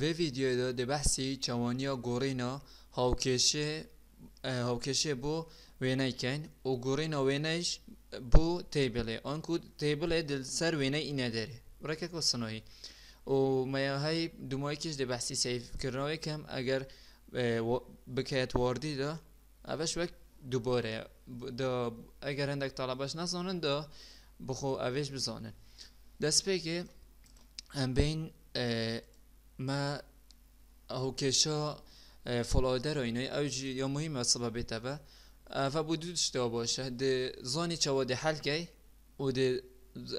وی ویدیو ویدیۆدا دەبەسی هاوکشه هاوکشه بو بۆ کن و تیبله وێنەش تیبله تیبلێ سر تیبلێ نداره برای که که کۆسنەوەی و های کش بحثی مەیاهای کم اگر بکیت واردی بکێت اوش ئەش دوباره دووبارێ اگر هندک طلبش نزانن دا بخو اوش بزانن پیگه هم بین ما او کشا فلاده را اینای اوجی یا مهم اصلا بیتا با و بودودش دا باشه ده زانی چوا ده حل که و ده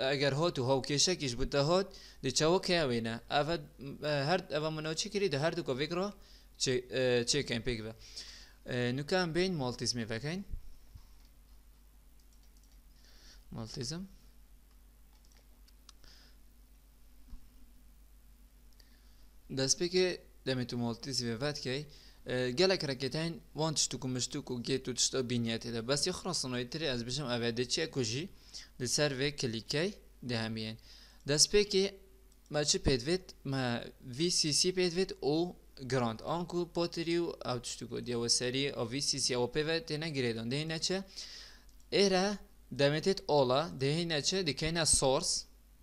اگر هاتو هاو کشه کش بود ده هات ده چوا که اوینه اول هر اول مناچه کری ده هر دو که وگرا چه کن پیگ با نو بین مالتیزمی بکن مالتیزم دەست پێکێ دەمێت و مڵتی زیێڤەتکەی gelek reketeyn wan tiştu ku miştu ku gê tu tişta bîniyetê de besî xrasinoyî tirê ez bişim ev de çiye ku jî li ser vê klikey dihemiyên destpêkê me çi pêdvêt me VCC pêdvêt û Grand an ku poterî û ew tiştu ku diye we serî a VCC ew pêve têne girêdan dehê neçe êre demetêt ola dehê neçe dikeyne source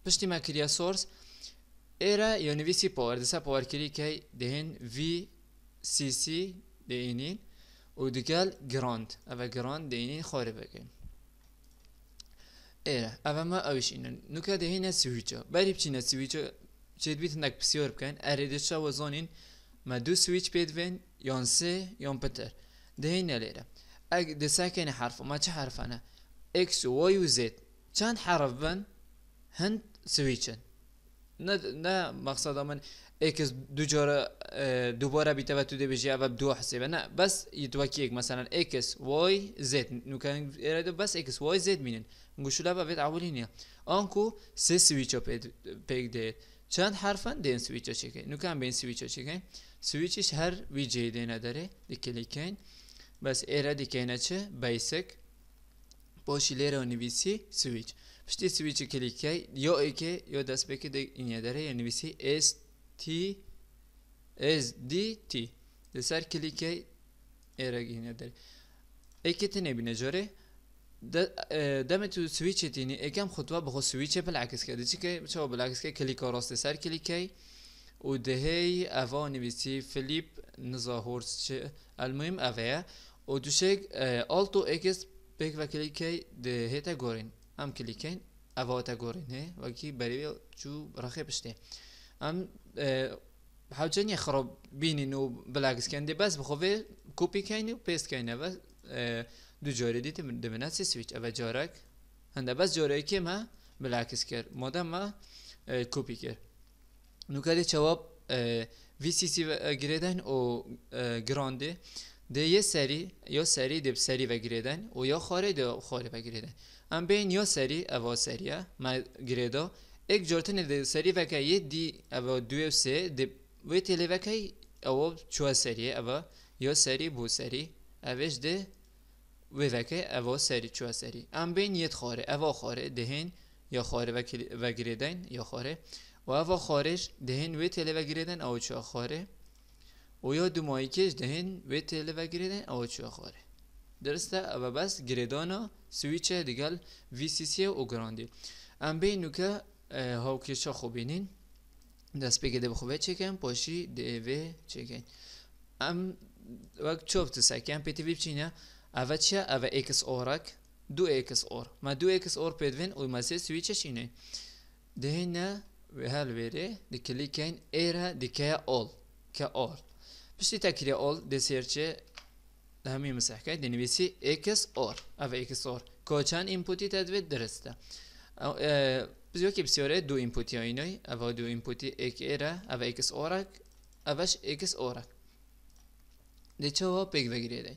piştî me source ئێرە یۆنیویسی پۆوەردەسا پۆوەرکریکەی دەهێن VCC دەینین و دیگەل گرۆند ئەوە گرۆند دەینین خۆرە بەکەین ئێرە ئەوەمە ئەوشینن نوکە دەهێنە سویچە بەری بچینە سویچە چێت بیت نەک پسیۆر بکەن ئەرێدەشەوە زۆنین مە دوو سویچ پێدوێن یۆن سێ یۆن پتر دەهێنە لێرە ئەگ دەساکەێنە حرف ما چه حرفانە ئکس و وی و زێت چەند حرف بن هەند سویچن نه نه مقصد من اکس دو جار دوباره بیته و تو دی بجی اول دو حسابه نه بس یتوکی یک مثلا اکس وای زد نوکن اراده بس اکس وای زد مینن گوشولا و بيت عولينيا آنکو سه سویچا پیگ دید چند حرفن دین سویچا چکه نوکن بین سویچا چکه سویچش هر ویجی دینه داره دکلیکن بس اراده کنه چه بیسک باش لیره نویسی سویچ سویچ پشتی کلیک کی clickai? ای یا yo دست که de این یادره یعنی بیسی S T S D T کلیک کی ایراگی این ای که تنه بینه جاره دم تو سویچ تینی کم خطوه بخو سویچ بلعکس کرده چی که چه بلعکس که کلیک راست سر کی و دهی اوا نویسی فلیپ نظاهورس چه المهم اوه و دوشک آلتو اکس بک و کلیک کلیکای تا گورین ئەم کلیکەین ئەوەتە گۆڕین هەیە وەکی بەرێ چوو ڕخێ پشتێ ئەم هاوچەنیە خڕۆ بینین و بلاگسکەندێ بەس بخۆێ کوپیکەین و پێستکەینەوە دو جۆرە دیت من دەمەناسی سویچ ئەوە جۆرەك هەندە بەس جۆرەیەکێمە بلاکس کرد مۆدەمە کوپی کرد نوکاری چاواب VCC گرێدەن و گراندێ دە یە سەری یا سەری دەب سەری بەگرێدەن و یا خۆرە دە خۆرە بەگرێدەن ام بین یا سری اوا سریا ما گریدو ایک جورت نه سری و دی اوا دو سه دی وی تیلی و اوا سری اوا یو سری بو سری اوش دی وی سری چوا سری ام بین یت خاره اوا خاره دهین یا خاره و یا خاره و اوا خارش دهن وی تیلی و او چوا خاره او یا دو مایکش دهن وی تیلی و او چوا خاره درسته او بس گریدانا سویچ دیگل وی سی سی او گراندی ام بینو که هاوکیشا خوبینین دست بگیده بخوبه چکن پاشی دیوه چکن ام وقت چوب تسکن پیتی ویب چینه اوه چه اوه اکس اورک دو اکس اور ما دو اکس اور پیدوین اوی مسیح سویچ چینه دهینه ve her veri dikiliken era dikeye ol ke ol. Pişti tekriye ol deserçe همین مسح کرد دنویسی اکس اور او اکس اور کاچن اینپوتی تدوید درسته بزیو که بسیاره دو اینپوتی اینوی اوه دو اینپوتی اک ایره اوه اکس اورک اوهش اکس اورک دیچه ها پیگ بگیری دین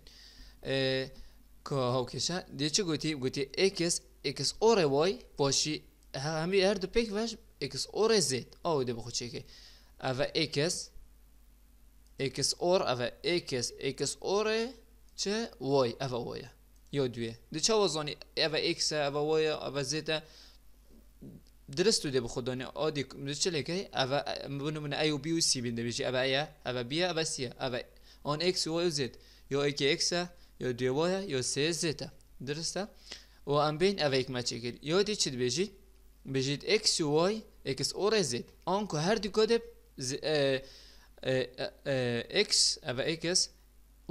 که هاو کشه دیچه گوتی گوتی اکس اکس اور وای باشی همی هر دو پیگ وش اکس اور زید آو دی بخود که او اکس اکس اور او اکس اکس اوره چه وای ئەە وایە یۆ دوێ دچەوە زۆنی ئەە ئیکسە ئەە وایە ئەە زێتە درست و دێ بە خودۆنی ئادی چلێکی ئەە بن من ئەی و بی و سی بین دەبیێت ئەە ئەە بیە ئەە سیە ئەە ئۆن ئکس وای زێت یۆ ئەیکی ئکسە یۆ دوێوایە یۆ سێ زێتە درستە و ئەم بین ئەە یکمەچێکرد یۆ دی چیت بێژیت بژیت ئکس وای ئکس ئۆرە زێت ئەوکو هەردی کۆدە ئکس ئەە ئکس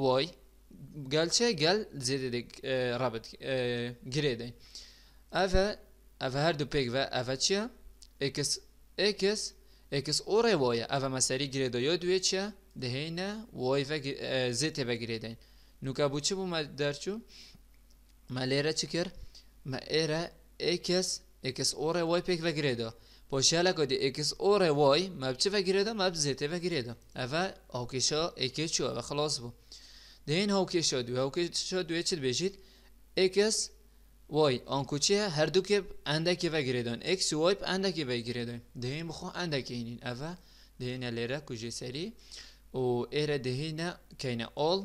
وای gelçe gel zededik e, rabit e, giredi. Eve eve her du pek ve eve çiye ekes ekes ekes oraya voya eve meseri giredi yo duye çiye deheyne voy ve e, zete ve giredi. Nuka bu çi bu derçu melere çıkır me ere ekes ekes oraya voy pek ve giredi. Poşala kodi ekis oraya voy mebçi ve giredi meb zete ve giredi. Eve akışa ekeçu ve xalas bu. دهين هاوكي شادو هاوكي شادو چد بيجيت اكس واي آن کوچه هر دو که اندکی و گریدان اکس و وایب اندکی و گریدان دهیم بخو اندکی اینین اوه دهین لیره کجه سری و ایره دهین کینه آل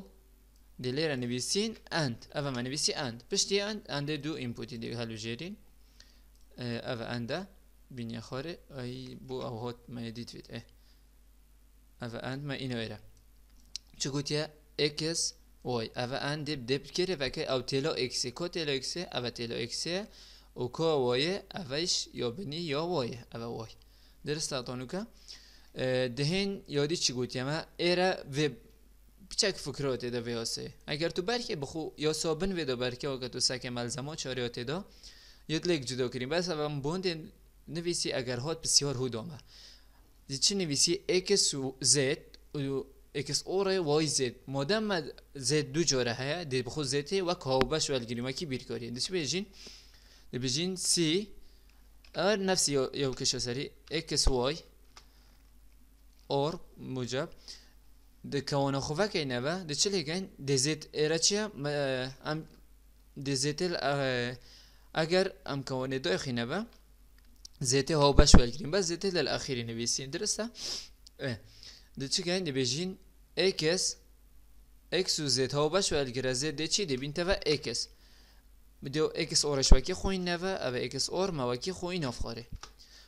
دلیره نویسین اند اوه ما نویسی اند پشتی اند اند دو اینپوتی دیگه هلو جیرین اوه انده بینی خواره ای بو او هات ما یدید وید اه اوه اند ما اینو ایره چه گوتیه اکس، وای، x y ava و که او تلو اکسی کو تلو اکسی eksi تلو اکسی او u وای، voye یا بنی یا وای، اوه وای. درست که دهین یادی چی گوتیم ایره و بچک فکراتی دا ویاسه اگر تو برکه بخو یا سابن ویدا برکه آگه تو سک ملزما چاریاتی دا یاد لیک جدا کریم بس هم بوند نویسی اگر هات بسیار هود آمه چی نویسی x و z XOR Y Z modem Z دو جوره هيا دي بخو Z وك هاو باش والجريمكي بيركوري دش بيجين بيجين C ار نفس يو كشو سري XY اور موجب د کونه خوفه کې نه به د چلی ګن د زیت ارچیا ام د زیتل اگر ام کونه دوی خینه به زیت هاو باش ولګریم بس زیت للاخیر نویسین درسته د چې ګاین د بجین اکس اکس او هاو باش و الگرازه ده چی ده بینته و اکس دیو اکس اورش وکی خوی نوه او اکس اور موکی خوی نفخاره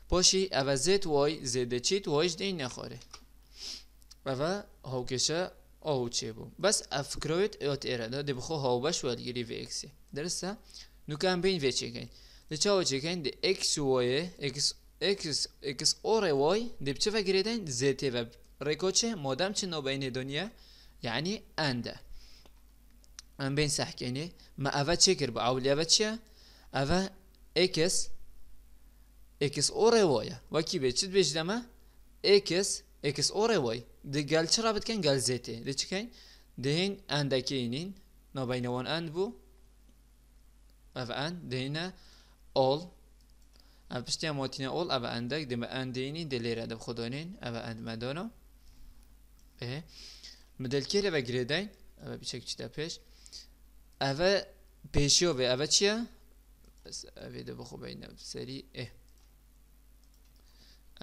پاشی او زد وای زد ده چی تو هایش ده این نخاره او هاو کشه آو چه بو بس افکرویت ایات ایره ده ده بخو هاو باش و الگری و اکسی درسته؟ نو کم بین و چه کن ده چه چه کن ده اکس وای اکس اکس اکس اور وای ده بچه و گریدن و Rekoçe modem çi nobeyne dünya yani ende. Ben ben sahkeni ma ava çekir bu avliyava çiye ava ekes ekes orevoya. Vaki beçit becdeme ekes ekes orevoy. De gel çırabitken gel zeti. De çıkayın. Dehin endekinin nobeyne on end bu. Ava end dehine ol ام پشتی ماتینه اول او اندک دیم اندینی دلیره دب خودانین ava اند مدانو E müdelkere e. e. e. ve gredeyn eve bir çekici de peş eve peşiyor ve eve çiye بس اوی ده بخو بینه سری اه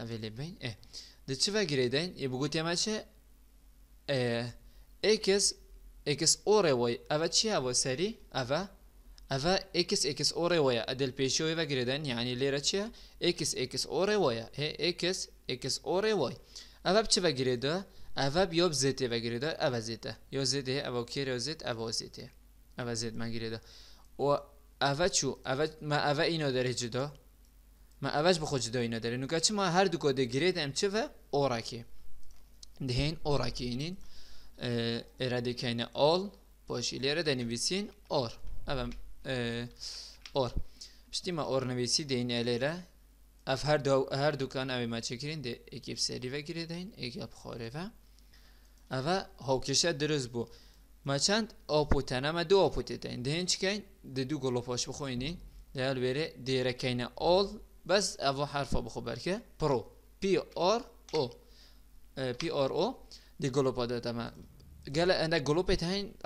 اوی لبین اه ده چه و گریدین یه بگو تیمه چه اه اکس اکس اوره وی اوه چی اوه سری اوه اوه اکس اکس اوره وی ادل پیشی وی و گریدین یعنی لیره چیه اکس اکس اوره وی اه اکس اکس اوره وی اوه بچه و گریده Əvəb yob zeti və girədə əvəzitə. Yo zeti əvə kirə zet əvə zeti. Əvəzit mən girədə. O əvə çu, əvə mə əvə inə dərəcədə. Mə əvəz bu xocədə inə dərəcədə. Nüqəçi mə hər duqodə girədəm çə və oraki. Deyin oraki inin e, radikeni ol, boş ileri de nivisin or. Evet, e, or. İşte ma or nivisi deyin elere اف هر دو هر دوکان اوی ما چکرین ده اکیب سری و گیره دین اکیب خاره و هاکشه درست بو ما چند آپو ما دو آپو تدین دهین چکین ده دو گلوپاش بخوینی ده هل بره دیره کین آل بس اوا حرفا بخو برکه پرو پی آر او پی آر او ده گلوپا داده ما گله انده گلوپه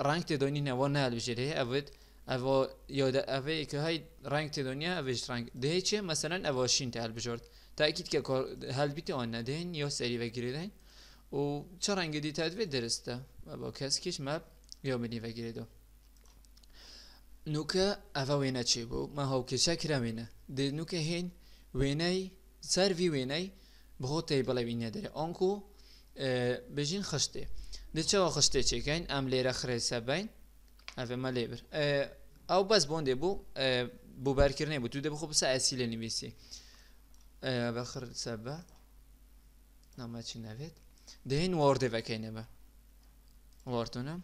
رنگ دانی نوان نه بشه اوید ئەوە یۆدە ئەوەیە کە های ڕنگ تێدۆنیا ئەوێش ڕنگ دەیەچێ مەسەرەن ئەوەشین تا هەلبژۆرت تاکییت کە هەلبیتەوە نەدەین یۆ سەری بەگرێدەین و چە ڕەنگە دیتا دوێت دەرستە بۆ کەسکیش مەب یۆ منی بەگرێتەوە نوکە ئەە وێنە چێ بوو مە هەوکێشە کراوێنە دنوکە هێن وێنەی سەروی وێنەی بەهۆتەی بەڵەوی نەدەێ ئۆنکو بژین خشتێ دچەوە خشتێ چێکین ئەم لێرە خرێسە بین ئەێ مە لێبر ئەو بەس بۆن دێبوو بۆ بارکردنێ بوو تو دە بخۆ بسە ئەسی لە نوویسی بەخر سەبە ناماچی نەوێت دەین واردێڤەکەینەبە واردونە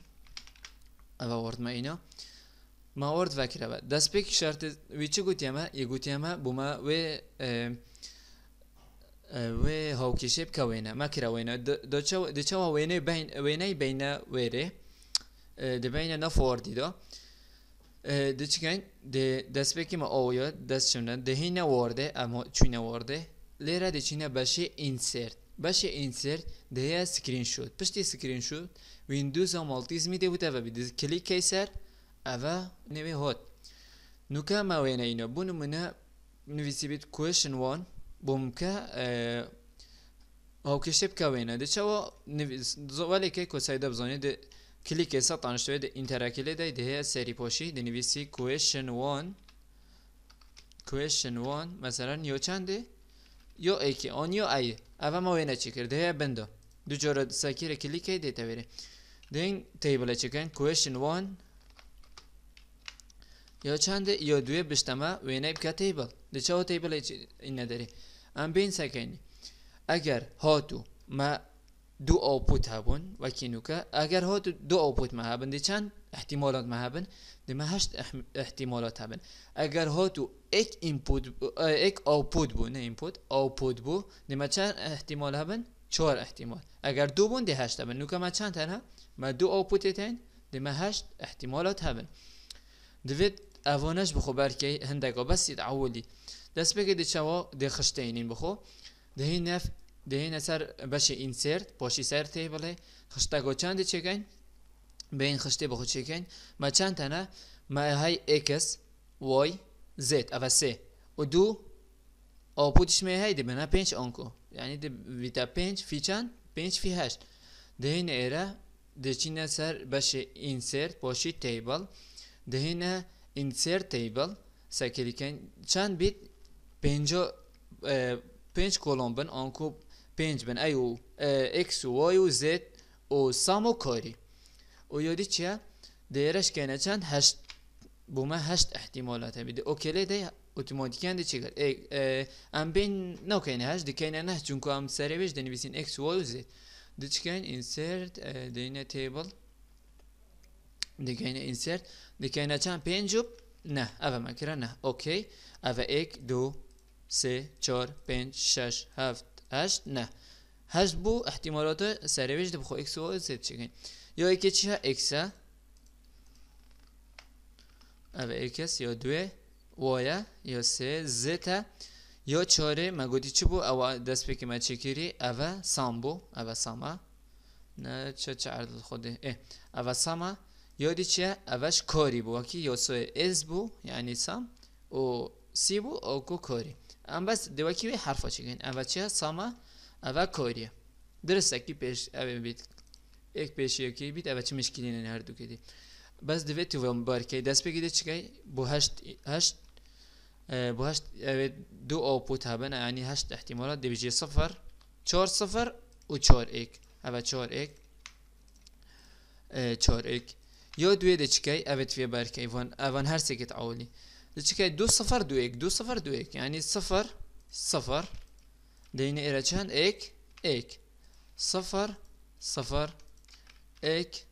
ئەوە وردمەینە ماوەرد ڤکرەوە دەستپێکی شارت ویچی گوتیێمە یەگوتیێمە بوومە وێ وێ هاوکیشێ بکەوێنە مەکرەوێنە دچەوە وێنەی وێنەی بینە وێرێ eh, de bejnë në forti do eh, ee, de çiken de despekime oyu desçimden de hine vorde ama çüne vorde lera de çine başı insert başı insert de ya screenshot pişti screenshot Windowsa 16 de bu tabi. bir klik keyser ava nevi hot nuka mavena ino bunu mına nüvisibit question one بومكا او كشبكا وينا دي چوا زوالي كي كو سايدا بزاني دي کلیک سا تانشتوی ده انتراکیلی ده ده سری پاشی ده نویسی question one question one مثلا یو چنده یو ای که آن یو ای اوه ما وینه چکر ده بنده دو جارا سکیره کلیک ده تویره دین تیبله چکن question one یا چنده یا دوی بشتما وینه بکه تیبل ده چه ها تیبله اینه داره ام بین سکنی اگر هاتو ما دو ها هبون و کینوکا اگر ها دو آپوت مهابند دی چند احتمالات مهابن دی احتمالات هبن اگر ها تو یک اینپوت یک آپوت بو نه اینپوت آوپوت بو دی ما چند احتمال هبن چهار احتمال اگر دو بون دی هشت هبن نوکا ما چند تنها ما دو آوپوت تین دی ما هشت احتمالات هبن دوید اوانش بخو برکی هندگا بسید اولی دست بگه دی چوا دی خشتینین بخو ده نف دهین سر بشه اینسرت پاشی سر تیبل خشته گو چند چکن به این خشته بخود چکن ما چند تنه ما های اکس وای زد او سه و دو پودش می های بنا پنج آنکو یعنی ده ویتا پنج فی چند پنج فی هشت دهین ایره دچینه سر بشه اینسرت پاشی تیبل دهینه تیبل table کن چند بیت پنجا پنج کولومبن آنکو pengj bën ajo x y z o samo kari u yodi çiya değeriş gene çen heşt bu me heşt ihtimalat e bide okele de otomatikken de çıkar e, em ben ne okene heşt dikene ne çünkü am serebeş denibisin x y z de çıkan insert e, dene table dikene insert dikene çen penjup نه اوه مکره نه اوکی اوه ایک دو سه چار پنج شش هفت هشت نه هشت بو احتمالات سرویج ده بخواه اکس و زد چکن یا ایک چی ها اکس ها اکس یا دوه وایا یا سه زد ها یا چاره مگودی چی بو او دست بکی ما چکیری او سام بو او سام ها نه چه چه اردت خوده اه او سام ها یادی چی ها اوش کاری بو اکی یا سوه از بو یعنی سام او سی بو او کاری ام بس دوکی وی حرفا چگین اوا چه ساما اوا کوریه درستک بی پیش او بیت یک پیش یکی بیت اوا چه مشکلین هر دو کدی بس دوی تو وم بار که دست بگیده چگای بو هشت هشت بو هشت دو اوپوت هبن یعنی هشت احتمالات دویجی صفر چهار صفر و چهار ایک اوا چهار ایک چهار ایک یا دوی ده چگای اوت وی بار که اوان هر سکت عولی دچکای دو صفر دو یک دو صفر دو یک یعنی صفر صفر دین ایره چند یک یک صفر صفر یک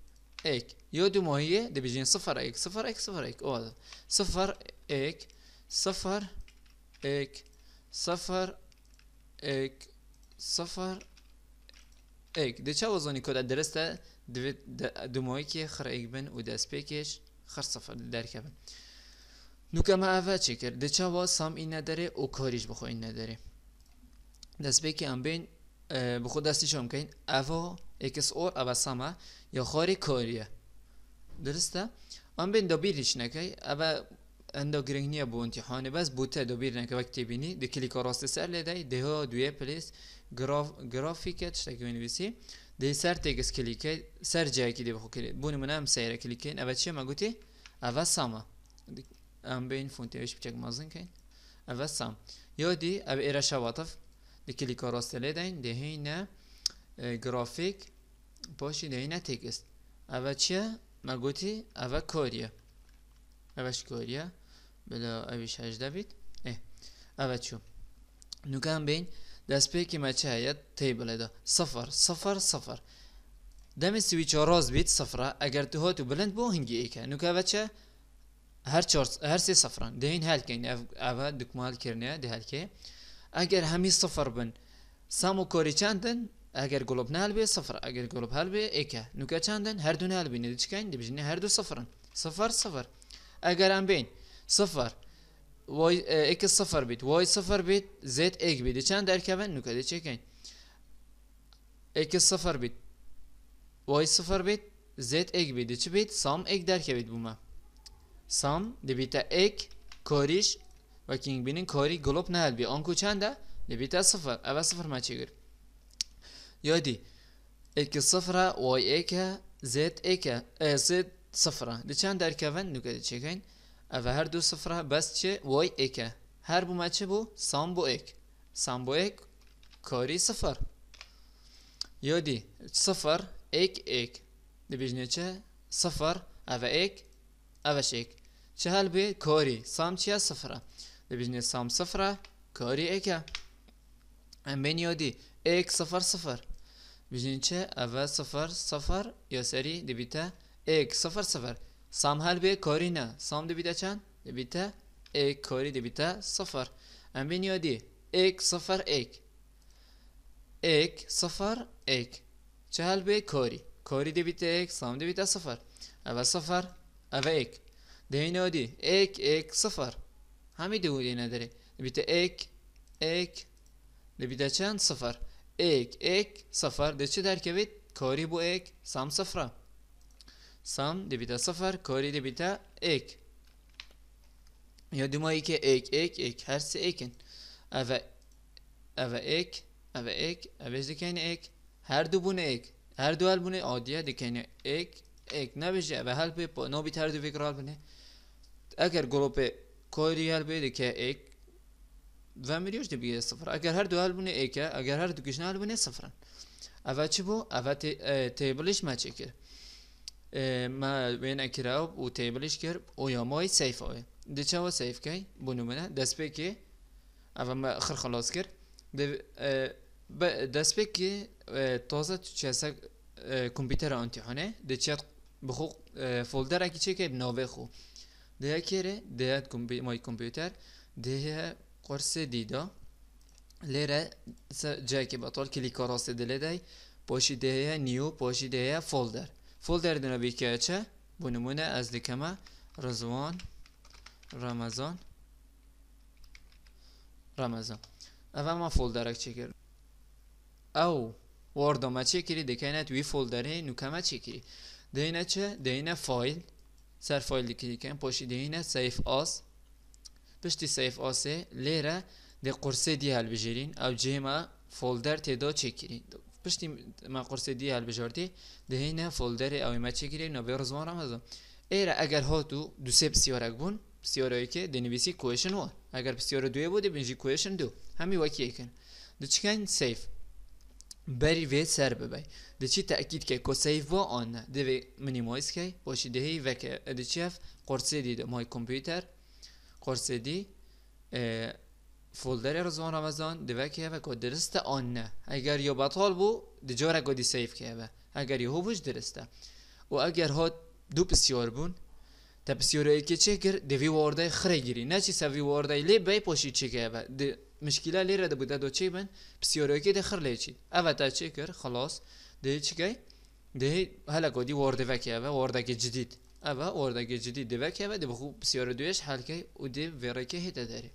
یک یا دو ماهیه ده بجین صفر یک صفر یک صفر یک او صفر یک صفر یک صفر یک صفر یک ده چه وزنی کد درسته دو, دو ماهی که خر یک بن و دست پیکش خر صفر درکه بن Nuk ama avve çekir. Diça va sam in nedere o karij bixwe in nedere. Destpêkê em bên e, bi xwe destê çi bikin? Eva ekis or eva sama ya xwarê kariye. Durist e? Em bên dabîrî çi nekey eva enda giring niye bu imtihanê bes bû te dabîr neke vek têbînî di klîka rastê ser lê dey dêha duyê pilês grafîke tiştekî wînivîsî دي سر تيكس كليكي سر جاي كده بخو كده بوني منام سيرا كليكين أبا تشي ما قلتي أبا ساما ام بین فونتی اش بچک مازن کن اوه سام یا دی او ایره شواتف دی کلیکا راستله دین دی هینه گرافیک باشی دی هینه تکست اوه چیه مگوتی اوه کوریه اوهش کوریه بلا اویش هجده بید اه اوه چو نوکم بین دست پی که مچه هیت تیبله ده صفر صفر صفر دمی سویچ راز بید صفره اگر تو هاتو بلند بو هنگی ایکه نوکه وچه هەرچۆرس هەر سێ سەفران دەین هەلکەین ئەە دکمال کردنە دهلکێ ئەگەر هەمی سفر بن سام و کۆری چندن ئەگەر گڵب نالبێ سفر ئەگەر گڵب هەلبێ ئێکە نوکە چندن هەردوو نالبین دچکین دەبژینە هەردوو سفرن سفر سفر ئەگەر ئەم بین سفر ئێکە سفر بیت وای سفر بیت زێت ئێک بیت چند دەرکەبن نوکە دەچێکین ئێکە سفر بیت وای سفر بیت زێت ئێک بیت دەچ بیت سام ئێک دەرکەوێت بوومە Sam debita ek korish va keyin binin kori glob nal bi onku chanda debita sifir ava sifir machigir yodi eki sifra y eka z eka e, z sifra di chanda erkavan nuka di chegain ava har du sifra bas che y eka har bu machi bu sam bu ek sam bu ek kori sifir yodi sifir ek ek debijnecha sifir ava ek ava shek چه هل به کاری سام چیه صفره ببینید سام صفره کاری اکه ام بین یادی ایک صفر صفر ببینید چه اول صفر صفر یا سری دبیته ایک صفر صفر سام هل به کاری نه سام دبیته چند دبیته ایک کاری دبیته صفر ام بین یادی ایک صفر ایک ایک صفر ایک چه هل به کاری کاری دبیته ایک سام دبیته صفر اول صفر اول ایک دینادی یک یک صفر همی دو دینا داره دبیتا یک یک دبیتا چند صفر یک یک صفر ده چه درک بید کاری بو یک سم صفره سم دبیتا صفر کاری دبیتا یک یا دومایی که یک یک یک هر سه یکن اوه اوه یک اوه یک اوه دکن یک هر دو بونه یک هر دو البونه عادیه دکن یک یک نبیشه اوه هل بی پا نو بیتر دو فکر بونه اگر گروپ کویری هر بید که ایک و میلیوش دی بیه صفر اگر هر دو هل بونه ایکه اگر هر دو کشنه هل بونه صفرن اوه چی بو؟ اوه تیبلش ما چی کرد ما وین اکراب و تیبلش کرد او یا مای سیف آوه دی چه سیف که بونو منه دست پی که اوه ما خر خلاص کرد دست پی که تازه چه آنتی آنتیحانه دی چه بخو فولدر اکی چه که نوه خو دیا کره دیا کمپی مای کمپیوتر دیا قرص دیدا لیره جای که بطال کلیک راست دل دی پاشی دیا نیو پاشی دیا فولدر فولدر دنا بی که چه بنمونه از دکمه رزوان رمضان رمضان اول ما فولدرک چکر او واردامه چکری دکنه توی فولدره نکمه چکری دینه چه دینه فایل Ser faili klikin. Poşi deyine save as. Pişti save as'e lera de kurse diye helbijerin. Ev cema folder teda çekirin. Pişti ma kurse diye helbijerdi. Deyine folderi evime çekirin. Nabe rızvan ramazan. Eğer eğer hatu düse psiyarak bun. Psiyarayı ki denivisi question var. Eğer psiyara duye bu de binci question du. Hemi vakiye iken. Diçken save. بری وی سر ببی دچی تأکید که کسی و آن دوی منیمایز که باشی دهی و که دچیف دی دید مای کمپیوتر قرصه دی فولدر رزوان رمضان وی که و که درست آن نه اگر یا بطال بو کو گودی سیف که اگر یو بوش درسته و اگر ها دو بسیار بون تپسیورایی که چه کرد دوی وارده خره گیری نه چی سوی وارده لی بی پاشی چی که اوه مشکله لی رده بوده دو چی بن پسیورایی که ده خر لی چی اوه تا چی کرد خلاص ده چی که ده هلا کدی وارده وکی اوه وارده که جدید اوه وارده که جدید ده وکی اوه ده بخو پسیور دویش حل که او ده ویره که هیته داری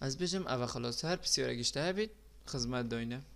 از بجم اوه خلاص هر پسیوره گشته بید خدمت داینه